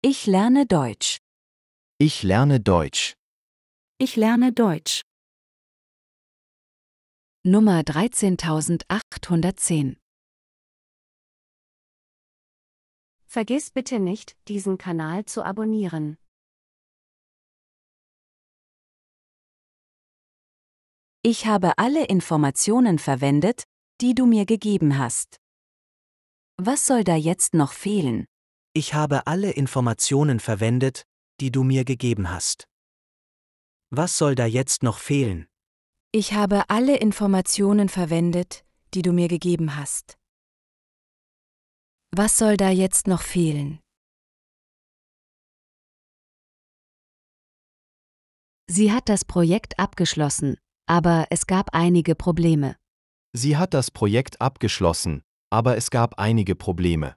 Ich lerne Deutsch. Ich lerne Deutsch. Ich lerne Deutsch. Nummer 13810 Vergiss bitte nicht, diesen Kanal zu abonnieren. Ich habe alle Informationen verwendet, die du mir gegeben hast. Was soll da jetzt noch fehlen? Ich habe alle Informationen verwendet, die du mir gegeben hast. Was soll da jetzt noch fehlen? Ich habe alle Informationen verwendet, die du mir gegeben hast. Was soll da jetzt noch fehlen? Sie hat das Projekt abgeschlossen, aber es gab einige Probleme. Sie hat das Projekt abgeschlossen, aber es gab einige Probleme.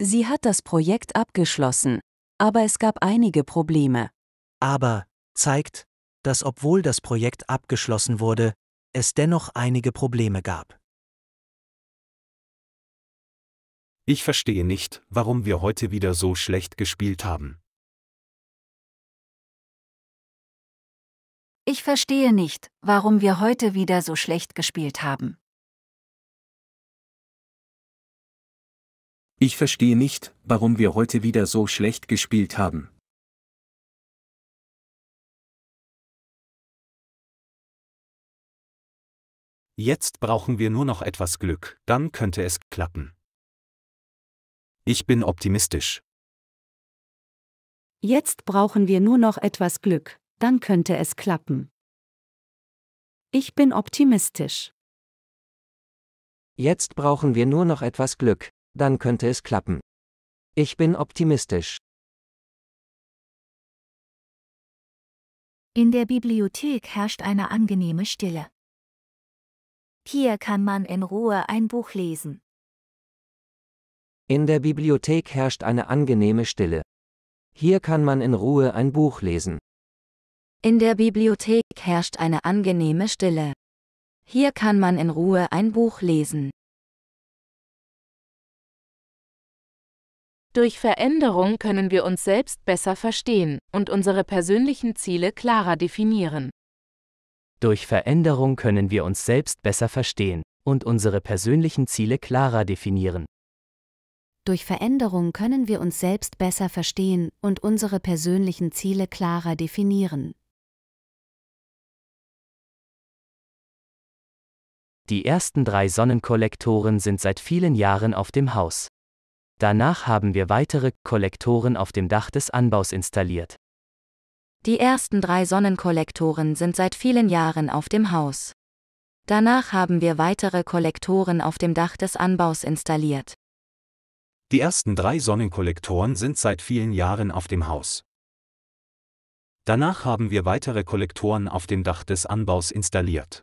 Sie hat das Projekt abgeschlossen, aber es gab einige Probleme. Aber zeigt, dass obwohl das Projekt abgeschlossen wurde, es dennoch einige Probleme gab. Ich verstehe nicht, warum wir heute wieder so schlecht gespielt haben. Ich verstehe nicht, warum wir heute wieder so schlecht gespielt haben. Ich verstehe nicht, warum wir heute wieder so schlecht gespielt haben. Jetzt brauchen wir nur noch etwas Glück, dann könnte es klappen. Ich bin optimistisch. Jetzt brauchen wir nur noch etwas Glück, dann könnte es klappen. Ich bin optimistisch. Jetzt brauchen wir nur noch etwas Glück, dann könnte es klappen. Ich bin optimistisch. In der Bibliothek herrscht eine angenehme Stille. Hier kann man in Ruhe ein Buch lesen. In der Bibliothek herrscht eine angenehme Stille. Hier kann man in Ruhe ein Buch lesen. In der Bibliothek herrscht eine angenehme Stille. Hier kann man in Ruhe ein Buch lesen. Durch Veränderung können wir uns selbst besser verstehen und unsere persönlichen Ziele klarer definieren. Durch Veränderung können wir uns selbst besser verstehen und unsere persönlichen Ziele klarer definieren. Durch Veränderung können wir uns selbst besser verstehen und unsere persönlichen Ziele klarer definieren. Die ersten drei Sonnenkollektoren sind seit vielen Jahren auf dem Haus. Danach haben wir weitere Kollektoren auf dem Dach des Anbaus installiert. Die ersten drei Sonnenkollektoren sind seit vielen Jahren auf dem Haus. Danach haben wir weitere Kollektoren auf dem Dach des Anbaus installiert. Die ersten drei Sonnenkollektoren sind seit vielen Jahren auf dem Haus. Danach haben wir weitere Kollektoren auf dem Dach des Anbaus installiert.